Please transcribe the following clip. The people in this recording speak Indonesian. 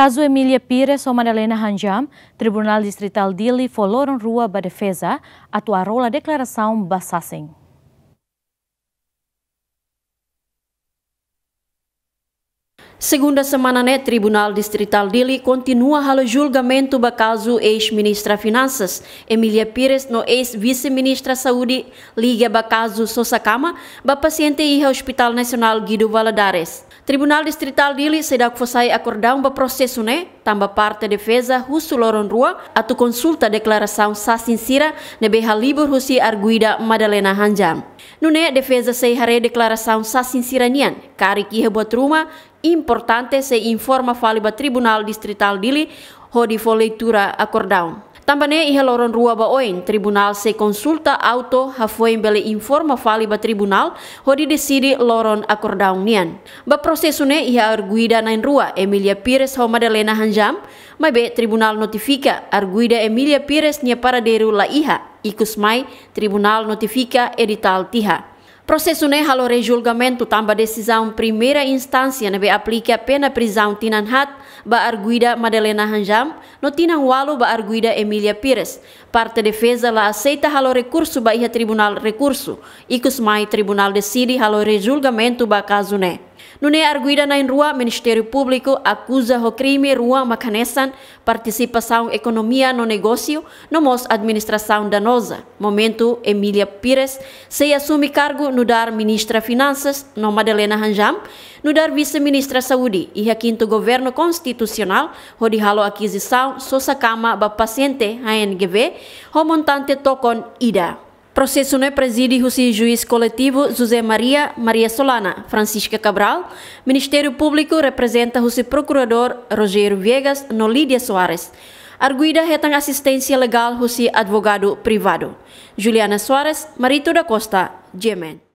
Caso Emília Pires ou Madalena Hanjam, Tribunal Distrital Dili foloram rua para defesa, atuaram a declaração Bassassin. Segunda semana, net Tribunal Distrital Dili continua halo julgamento ba caso ex-ministra Finanças Emilia Pires no ex-vice-ministra Saúde liga ba caso Sosakama ba paciente iha Hospital Nacional Guido Valadares. Tribunal Distrital Dili sedak fosai akordaun ba prosesu ne Tamba parte defesa husu Loron Rua atau konsulta deklarasaun sa sincera nebe halibur husi arguida Madalena Hanjam. Nune defesa sei hare declaração sa kari ki hebot ruma, importante se informa faliba Tribunal Distrital Dili, di leitura akordaun. Tampane loron rua ba oin, tribunal se konsulta auto hafoin bele informa fali ba tribunal hodi desidi loron acordaung nian. Ba prosesune iha arguida nain rua Emilia Pires ho Madalena Hanjam, mai be tribunal notifika arguida Emilia Pires nia para deru la iha, ikus mai tribunal notifika edital tiha. Proses né halo rejulgamento tamba decisão primeira instância nebe aplica pena prisão tinan hat ba arguida Madalena Hanjam no tinan walo ba arguida Emilia Pires. Parte defesa la aceita halo recurso ba iha tribunal recurso. ikus mai tribunal decide halo rejulgamento ba caso ne. Nune arguida na rua, Ministério Público acusa o crime rua macanesan, participação economia no negócio, no mos administração danosa. Momento, Emília Pires se assume cargo no dar Ministra Finanças, no Madalena Hanjam, no dar Vice-Ministra Saúde e a quinto governo constitucional, rodihalo aquisição, sosa cama ba paciente, ANGV, o montante tocon ida. Processo é presídio o juiz coletivo José Maria Maria Solana, Francisca Cabral, Ministério Público representa o procurador Rogério Viegas no Lídia Soares. Arguida retang assistência legal o advogado privado. Juliana Soares, Marito da Costa, Gemen.